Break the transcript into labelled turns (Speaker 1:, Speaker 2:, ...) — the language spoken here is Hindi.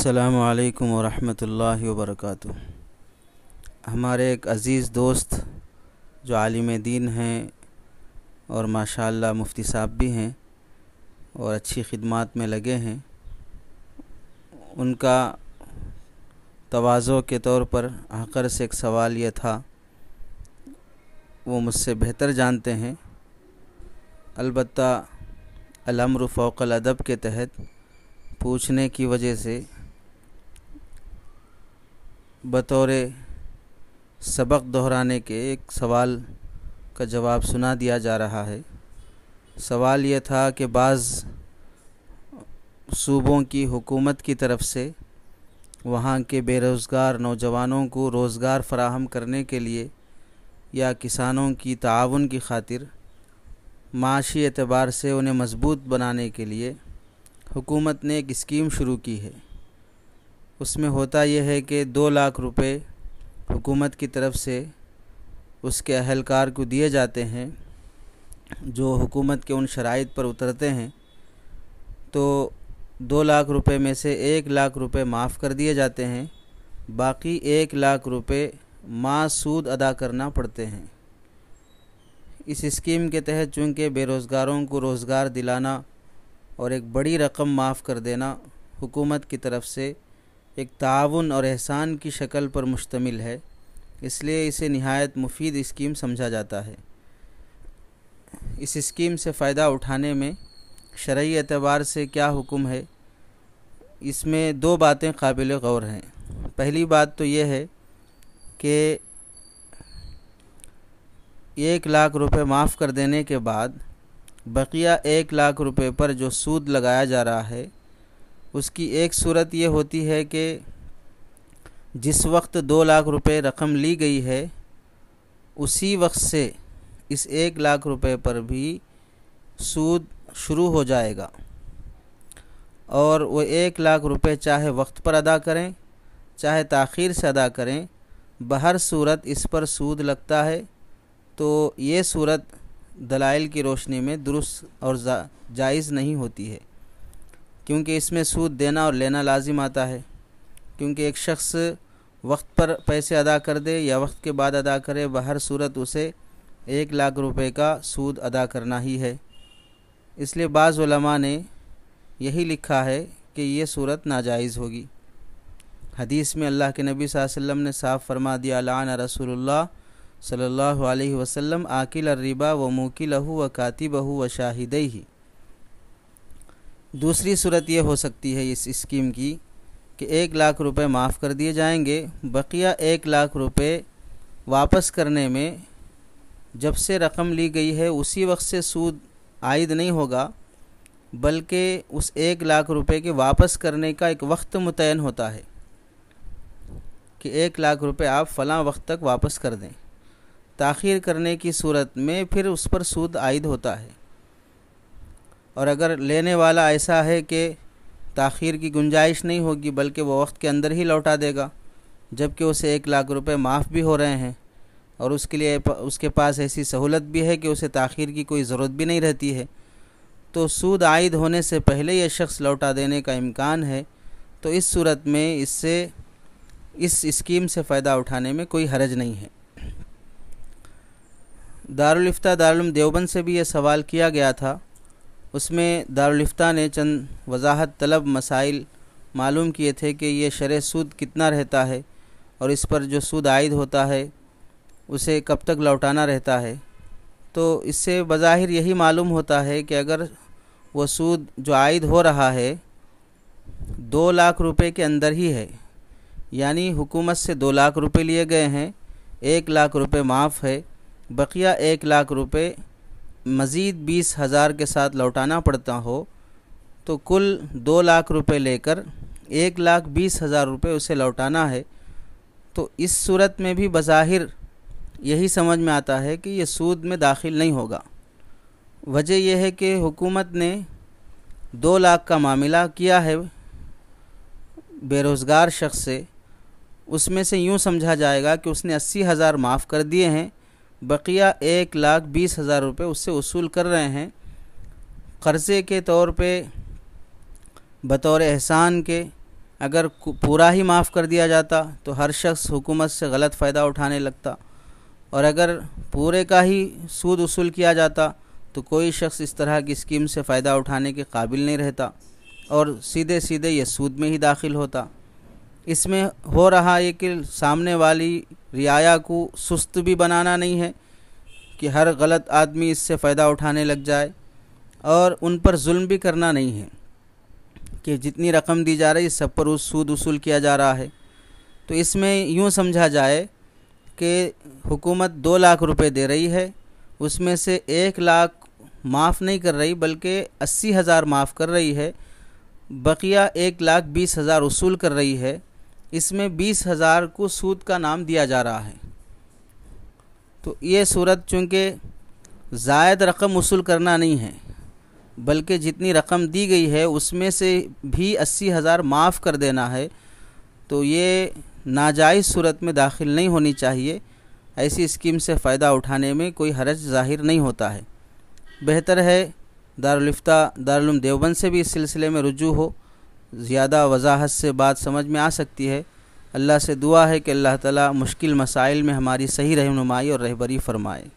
Speaker 1: अस्सलाम वरहमतुल्लाहि वबरकatuh हमारे एक अज़ीज़ दोस्त जो आलिम दीन हैं और माशाल्लाह मुफ्ती साहब भी हैं और अच्छी खिदमत में लगे हैं उनका तोज़ो के तौर पर आकर से एक सवाल यह था वो मुझसे बेहतर जानते हैं अलबत् अलमर अदब के तहत पूछने की वजह से बतौर सबक दोहराने के एक सवाल का जवाब सुना दिया जा रहा है सवाल यह था कि बाज़ सूबों की हुकूमत की तरफ से वहाँ के बेरोज़गार नौजवानों को रोज़गार फराहम करने के लिए या किसानों की ताउन की खातिर माशी एतबार से उन्हें मजबूत बनाने के लिए हुकूमत ने एक स्कीम शुरू की है उसमें होता यह है कि दो लाख रुपए हुकूमत की तरफ से उसके अहलकार को दिए जाते हैं जो हुकूमत के उन शराइ पर उतरते हैं तो दो लाख रुपए में से एक लाख रुपए माफ़ कर दिए जाते हैं बाकी एक लाख रुपए माँ सूद अदा करना पड़ते हैं इस स्कीम के तहत चूँकि बेरोज़गारों को रोज़गार दिलाना और एक बड़ी रकम माफ़ कर देना हुकूमत की तरफ से एक ताउन और एहसान की शक्ल पर मुश्तमिल है इसलिए इसे नहायत मुफीद स्कीम समझा जाता है इस स्कीम से फ़ायदा उठाने में शर्य एतबार से क्या हुक्म है इसमें दो बातें काबिल गौर हैं पहली बात तो यह है कि एक लाख रुपए माफ़ कर देने के बाद बकिया एक लाख रुपए पर जो सूद लगाया जा रहा है उसकी एक सूरत ये होती है कि जिस वक्त दो लाख रुपए रकम ली गई है उसी वक्त से इस एक लाख रुपए पर भी सूद शुरू हो जाएगा और वो एक लाख रुपए चाहे वक्त पर अदा करें चाहे तख़िर से अदा करें बहर सूरत इस पर सूद लगता है तो ये सूरत दलाइल की रोशनी में दुरुस्त और जा, जायज़ नहीं होती है क्योंकि इसमें सूद देना और लेना लाजिम आता है क्योंकि एक शख्स वक्त पर पैसे अदा कर दे या वक्त के बाद अदा करे बहर सूरत उसे एक लाख रुपए का सूद अदा करना ही है इसलिए बाज़ ने यही लिखा है कि यह सूरत नाजायज़ होगी हदीस में अल्लाह के नबी वसल्लम ने साफ़ फरमा दिया लान रसूलुल्लाह सल्लल्लाहु अलैहि वसल्लम आकिल रिबा व मूकिलहू व कातिबहू व शाहिदई दूसरी सूरत ये हो सकती है इस स्कीम की कि एक लाख रुपए माफ़ कर दिए जाएंगे बकिया एक लाख रुपए वापस करने में जब से रकम ली गई है उसी वक्त से सूद आयद नहीं होगा बल्कि उस एक लाख रुपए के वापस करने का एक वक्त मुतन होता है कि एक लाख रुपए आप फ़लाँ वक्त तक वापस कर दें ताखिर करने की सूरत में फिर उस पर सूद आयद होता है और अगर लेने वाला ऐसा है कि तखीर की गुंजाइश नहीं होगी बल्कि वह वक्त के अंदर ही लौटा देगा जबकि उसे एक लाख रुपए माफ़ भी हो रहे हैं और उसके लिए उसके पास ऐसी सहूलत भी है कि उसे तखीर की कोई ज़रूरत भी नहीं रहती है तो सूद आयद होने से पहले यह शख्स लौटा देने का इम्कान है तो इस सूरत में इससे इस स्कीम से फ़ायदा उठाने में कोई हरज नहीं है दारुलफ्ता दारुल देवबंद से भी यह सवाल किया गया था उसमें दारुलफ्ता ने चंद वजाहत तलब मसाइल मालूम किए थे कि ये शर सूद कितना रहता है और इस पर जो सूद आयद होता है उसे कब तक लौटाना रहता है तो इससे बज़ाहिर यही मालूम होता है कि अगर वह सूद जो आयद हो रहा है दो लाख रुपए के अंदर ही है यानी हुकूमत से दो लाख रुपए लिए गए हैं एक लाख रुपए माफ़ है बकिया एक लाख रुपए मज़ीद बीस हज़ार के साथ लौटाना पड़ता हो तो कुल दो लाख रुपए लेकर एक लाख बीस हज़ार रुपये उसे लौटाना है तो इस सूरत में भी बज़ाहिर यही समझ में आता है कि यह सूद में दाखिल नहीं होगा वजह यह है कि हुकूमत ने दो लाख का मामला किया है बेरोज़गार शख्स से उसमें से यूँ समझा जाएगा कि उसने अस्सी हज़ार माफ़ कर दिए हैं बकिया एक लाख बीस हज़ार रुपये उससे वसूल कर रहे हैं कर्ज़े के तौर पे बतौर एहसान के अगर पूरा ही माफ़ कर दिया जाता तो हर शख्स हुकूमत से गलत फ़ायदा उठाने लगता और अगर पूरे का ही सूद वसूल किया जाता तो कोई शख्स इस तरह की स्कीम से फ़ायदा उठाने के काबिल नहीं रहता और सीधे सीधे यह सूद में ही दाखिल होता इसमें हो रहा है कि सामने वाली रियाया को सुस्त भी बनाना नहीं है कि हर गलत आदमी इससे फ़ायदा उठाने लग जाए और उन पर जुल्म भी करना नहीं है कि जितनी रकम दी जा रही है सब पर उस सूद वसूल किया जा रहा है तो इसमें यूँ समझा जाए कि हुकूमत दो लाख रुपए दे रही है उसमें से एक लाख माफ़ नहीं कर रही बल्कि अस्सी हज़ार माफ़ कर रही है बकिया एक लाख बीस हज़ार वसूल कर रही है इसमें बीस हज़ार को सूद का नाम दिया जा रहा है तो ये सूरत चूँकि जायद रकम वसूल करना नहीं है बल्कि जितनी रकम दी गई है उसमें से भी अस्सी हज़ार माफ़ कर देना है तो ये नाजायज़ सूरत में दाखिल नहीं होनी चाहिए ऐसी स्कीम से फ़ायदा उठाने में कोई हरज ज़ाहिर नहीं होता है बेहतर है दारुलफ्ता दारुल देवबंद से भी इस सिलसिले में रुजू हो ज़्यादा वजाहत से बात समझ में आ सकती है अल्लाह से दुआ है कि अल्लाह ताला मुश्किल मसाइल में हमारी सही रहनुमाई और रहबरी फरमाए